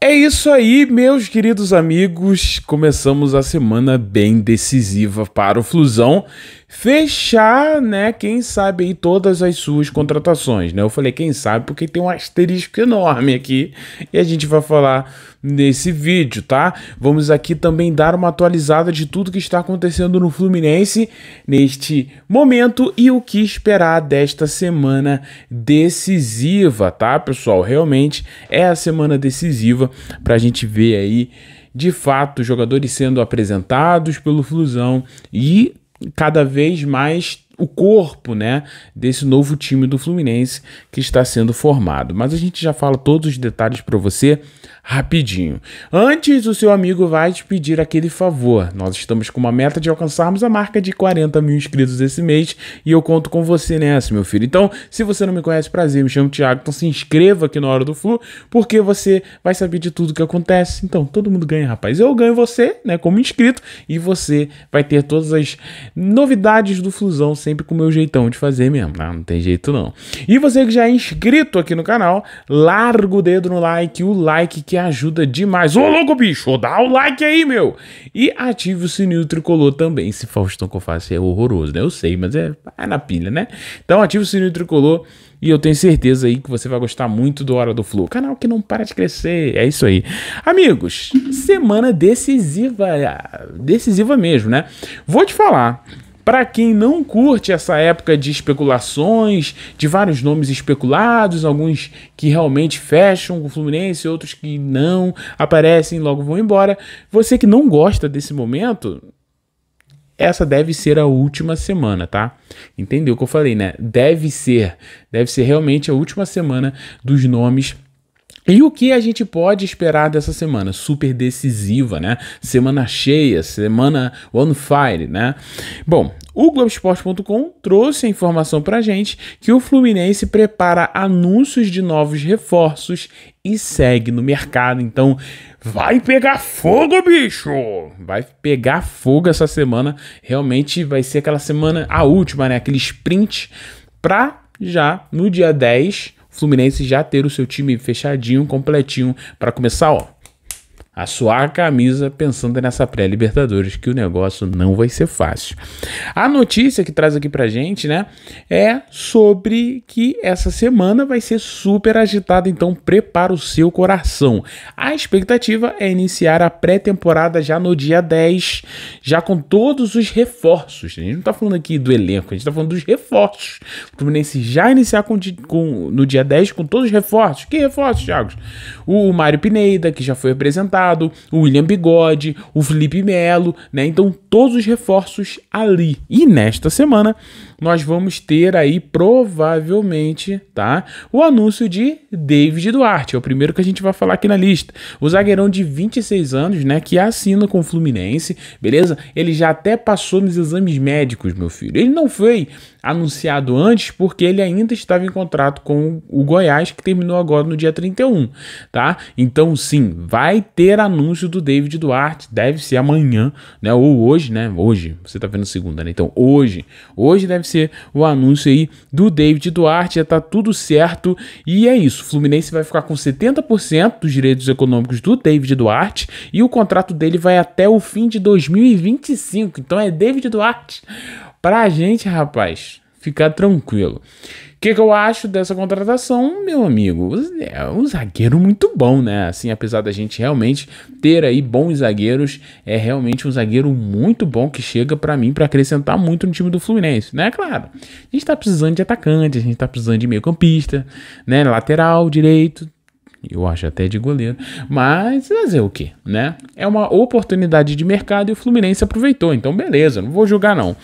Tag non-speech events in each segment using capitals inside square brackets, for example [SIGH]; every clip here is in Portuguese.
É isso aí, meus queridos amigos. Começamos a semana bem decisiva para o Flusão, fechar, né, quem sabe aí todas as suas contratações, né? Eu falei quem sabe porque tem um asterisco enorme aqui e a gente vai falar nesse vídeo, tá? Vamos aqui também dar uma atualizada de tudo que está acontecendo no Fluminense neste momento e o que esperar desta semana decisiva, tá, pessoal? Realmente é a semana decisiva para a gente ver aí de fato jogadores sendo apresentados pelo Flusão e cada vez mais o corpo, né, desse novo time do Fluminense que está sendo formado. Mas a gente já fala todos os detalhes para você rapidinho. Antes, o seu amigo vai te pedir aquele favor. Nós estamos com uma meta de alcançarmos a marca de 40 mil inscritos esse mês e eu conto com você nessa, meu filho. Então, se você não me conhece, prazer, me chamo Thiago. Então, se inscreva aqui na Hora do Flu, porque você vai saber de tudo que acontece. Então, todo mundo ganha, rapaz. Eu ganho você, né, como inscrito, e você vai ter todas as novidades do Flusão, sempre com o meu jeitão de fazer mesmo. Não, tá? não tem jeito não. E você que já é inscrito aqui no canal, larga o dedo no like, o like que ajuda demais. Ô, louco, bicho, dá o like aí, meu! E ative o sininho tricolor também. se Faustão que eu faço é horroroso, né? Eu sei, mas é, é na pilha, né? Então ative o sininho tricolor e eu tenho certeza aí que você vai gostar muito do Hora do Flu. Canal que não para de crescer. É isso aí. Amigos, semana decisiva. Decisiva mesmo, né? Vou te falar. Para quem não curte essa época de especulações, de vários nomes especulados, alguns que realmente fecham com o Fluminense, outros que não aparecem logo vão embora. Você que não gosta desse momento, essa deve ser a última semana, tá? Entendeu o que eu falei, né? Deve ser, deve ser realmente a última semana dos nomes e o que a gente pode esperar dessa semana? Super decisiva, né? Semana cheia, semana on fire, né? Bom, o Globoesporte.com trouxe a informação pra gente que o Fluminense prepara anúncios de novos reforços e segue no mercado. Então, vai pegar fogo, bicho! Vai pegar fogo essa semana. Realmente vai ser aquela semana, a última, né? Aquele sprint pra já no dia 10 Fluminense já ter o seu time fechadinho, completinho para começar, ó, a suar a camisa pensando nessa pré-Libertadores, que o negócio não vai ser fácil. A notícia que traz aqui pra gente, né, é sobre que essa semana vai ser super agitada, então prepara o seu coração. A expectativa é iniciar a pré-temporada já no dia 10, já com todos os reforços. A gente não tá falando aqui do elenco, a gente tá falando dos reforços. O Fluminense já iniciar com, com no dia 10 com todos os reforços. Que reforços, Thiago? O Mário Pineda, que já foi apresentado Machado, o William Bigode, o Felipe Melo, né? Então todos os reforços ali. E nesta semana nós vamos ter aí provavelmente, tá? O anúncio de David Duarte, é o primeiro que a gente vai falar aqui na lista. O zagueirão de 26 anos, né, que assina com o Fluminense, beleza? Ele já até passou nos exames médicos, meu filho. Ele não foi anunciado antes, porque ele ainda estava em contrato com o Goiás, que terminou agora no dia 31, tá? Então, sim, vai ter anúncio do David Duarte, deve ser amanhã, né? Ou hoje, né? Hoje, você tá vendo segunda, né? Então, hoje, hoje deve ser o anúncio aí do David Duarte, já tá tudo certo, e é isso. O Fluminense vai ficar com 70% dos direitos econômicos do David Duarte e o contrato dele vai até o fim de 2025. Então, é David Duarte pra gente, rapaz, ficar tranquilo. O que, que, eu acho dessa contratação, meu amigo? É um zagueiro muito bom, né? Assim, apesar da gente realmente ter aí bons zagueiros, é realmente um zagueiro muito bom que chega para mim para acrescentar muito no time do Fluminense, né? Claro, a gente tá precisando de atacante, a gente tá precisando de meio campista, né? Lateral, direito, eu acho até de goleiro. Mas fazer o quê, né? É uma oportunidade de mercado e o Fluminense aproveitou. Então, beleza, não vou julgar não.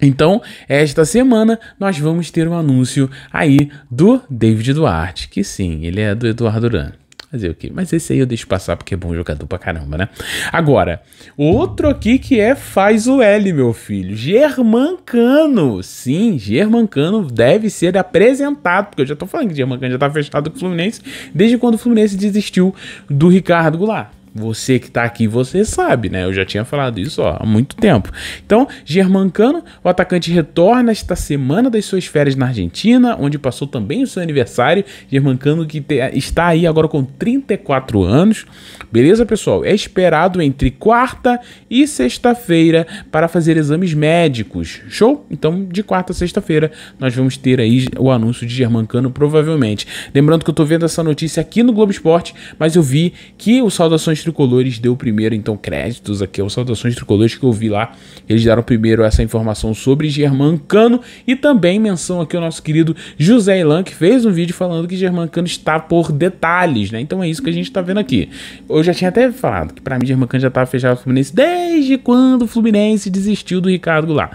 Então, esta semana nós vamos ter um anúncio aí do David Duarte, que sim, ele é do Eduardo Duran. Fazer o quê? Mas esse aí eu deixo passar porque é bom jogador pra caramba, né? Agora, outro aqui que é faz o L, meu filho. Germancano. Sim, Germancano deve ser apresentado, porque eu já tô falando que Germancano já tá fechado com o Fluminense desde quando o Fluminense desistiu do Ricardo Goulart. Você que tá aqui, você sabe, né? Eu já tinha falado isso ó, há muito tempo. Então, Germancano, o atacante retorna esta semana das suas férias na Argentina, onde passou também o seu aniversário. Germancano que te, está aí agora com 34 anos. Beleza, pessoal? É esperado entre quarta e sexta-feira para fazer exames médicos. Show? Então, de quarta a sexta-feira, nós vamos ter aí o anúncio de Germancano, provavelmente. Lembrando que eu tô vendo essa notícia aqui no Globo Esporte, mas eu vi que o Saudações Tricolores deu primeiro, então créditos aqui ao Saudações Tricolores que eu vi lá. Eles deram primeiro essa informação sobre Germancano e também menção aqui ao nosso querido José Ilan, que fez um vídeo falando que Germancano está por detalhes, né? Então é isso que a gente está vendo aqui. Eu eu já tinha até falado que para mim Germancã já estava fechado o Fluminense desde quando o Fluminense desistiu do Ricardo Goulart.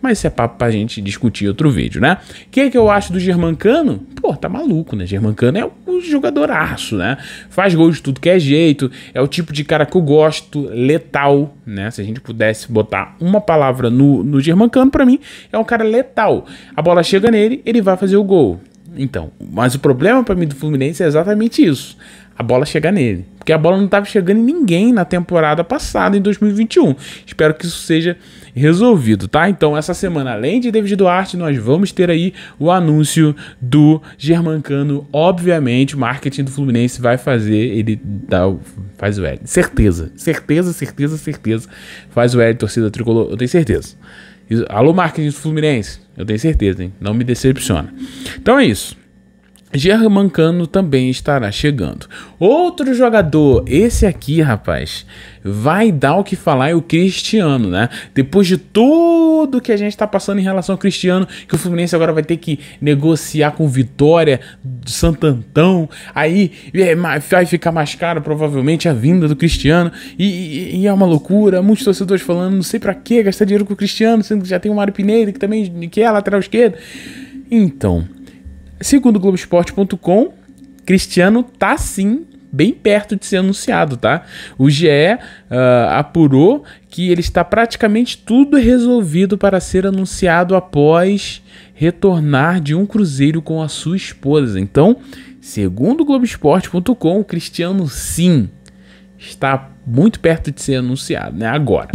Mas isso é papo pra gente discutir outro vídeo, né? O que é que eu acho do Germancano? Pô, tá maluco, né? Germancano é um jogador jogadoraço, né? Faz gol de tudo que é jeito, é o tipo de cara que eu gosto, letal, né? Se a gente pudesse botar uma palavra no, no Germancano, pra mim, é um cara letal. A bola chega nele, ele vai fazer o gol. Então, mas o problema para mim do Fluminense é exatamente isso. A bola chega nele porque a bola não estava chegando em ninguém na temporada passada, em 2021. Espero que isso seja resolvido, tá? Então, essa semana, além de David Duarte, nós vamos ter aí o anúncio do Germancano. Obviamente, o marketing do Fluminense vai fazer, ele dá, faz o L. Certeza, certeza, certeza, certeza. Faz o L, torcida tricolor, eu tenho certeza. Alô, marketing do Fluminense, eu tenho certeza, hein? Não me decepciona. Então é isso. Germancano também estará chegando. Outro jogador, esse aqui, rapaz, vai dar o que falar é o Cristiano, né? Depois de tudo que a gente tá passando em relação ao Cristiano, que o Fluminense agora vai ter que negociar com Vitória, Santantão, aí é vai ficar mais caro provavelmente a vinda do Cristiano, e, e, e é uma loucura, muitos torcedores falando, não sei para que gastar dinheiro com o Cristiano, sendo que já tem o Mário Pinheiro, que também que é lateral esquerdo. Então, Segundo Globoesporte.com, Cristiano tá sim bem perto de ser anunciado, tá? O GE uh, ah, apurou que ele está praticamente tudo resolvido para ser anunciado após retornar de um cruzeiro com a sua esposa. Então, segundo Globoesporte.com, Cristiano sim está muito perto de ser anunciado, né? Agora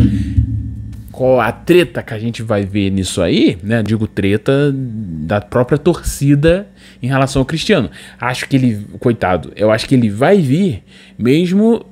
qual a treta que a gente vai ver nisso aí, né? Digo treta da própria torcida em relação ao Cristiano. Acho que ele, coitado, eu acho que ele vai vir mesmo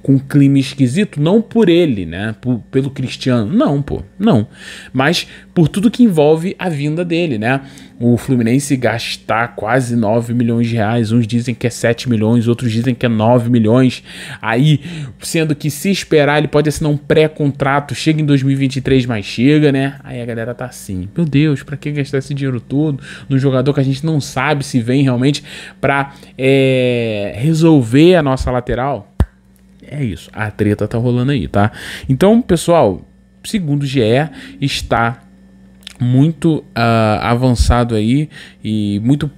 com um clima esquisito, não por ele, né? Por, pelo Cristiano. Não, pô, não. Mas por tudo que envolve a vinda dele, né? O Fluminense gastar quase 9 milhões de reais. Uns dizem que é 7 milhões, outros dizem que é 9 milhões. Aí, sendo que se esperar, ele pode assinar um pré-contrato, chega em 2023, mas chega, né? Aí a galera tá assim: meu Deus, pra que gastar esse dinheiro todo no jogador que a gente não sabe se vem realmente pra é, resolver a nossa lateral? É isso. A treta tá rolando aí, tá? Então, pessoal, segundo o GE, está muito uh, avançado aí e muito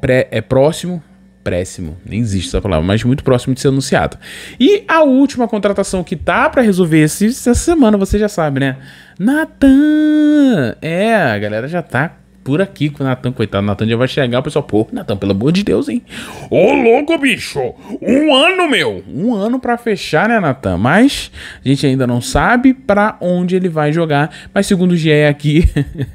pré, é próximo Péssimo, nem existe essa palavra, mas muito próximo de ser anunciado. E a última contratação que tá para resolver esse, essa semana, você já sabe, né? Natan! É, a galera já tá por aqui com o Natan, coitado. O Natan já vai chegar, o pessoal, pô, Natan, pelo amor de Deus, hein? Ô, louco, bicho! Um ano, meu! Um ano para fechar, né, Natan? Mas a gente ainda não sabe para onde ele vai jogar. Mas segundo o GE aqui,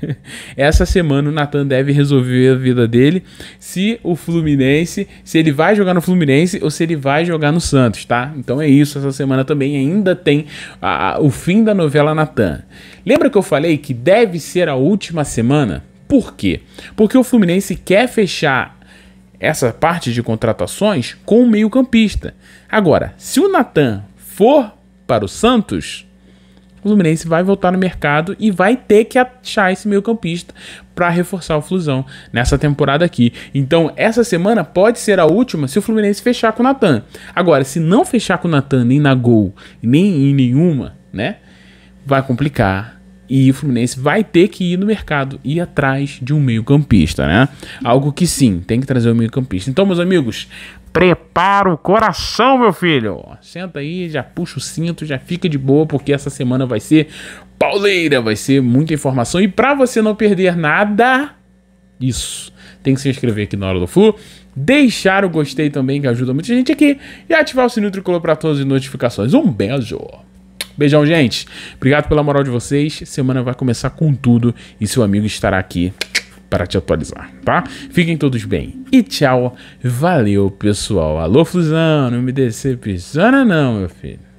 [LAUGHS] essa semana o Natan deve resolver a vida dele. Se o Fluminense, se ele vai jogar no Fluminense ou se ele vai jogar no Santos, tá? Então é isso, essa semana também ainda tem a, a, o fim da novela Natan. Lembra que eu falei que deve ser a última semana? Por quê? Porque o Fluminense quer fechar essa parte de contratações com o meio-campista. Agora, se o Natan for para o Santos, o Fluminense vai voltar no mercado e vai ter que achar esse meio-campista para reforçar o Flusão nessa temporada aqui. Então, essa semana pode ser a última se o Fluminense fechar com o Natan. Agora, se não fechar com o Natan nem na Gol, nem em nenhuma, né? Vai complicar e o Fluminense vai ter que ir no mercado e atrás de um meio-campista, né? Algo que sim, tem que trazer um meio-campista. Então, meus amigos, prepara o coração, meu filho. Senta aí, já puxa o cinto, já fica de boa, porque essa semana vai ser pauleira, vai ser muita informação. E para você não perder nada, isso, tem que se inscrever aqui na Hora do Flu deixar o gostei também, que ajuda muita gente aqui, e ativar o sininho tricolor para todas as notificações. Um beijo! Beijão, gente. Obrigado pela moral de vocês. Semana vai começar com tudo e seu amigo estará aqui para te atualizar, tá? Fiquem todos bem e tchau. Valeu, pessoal. Alô, Flusão, não me decepciona não, meu filho.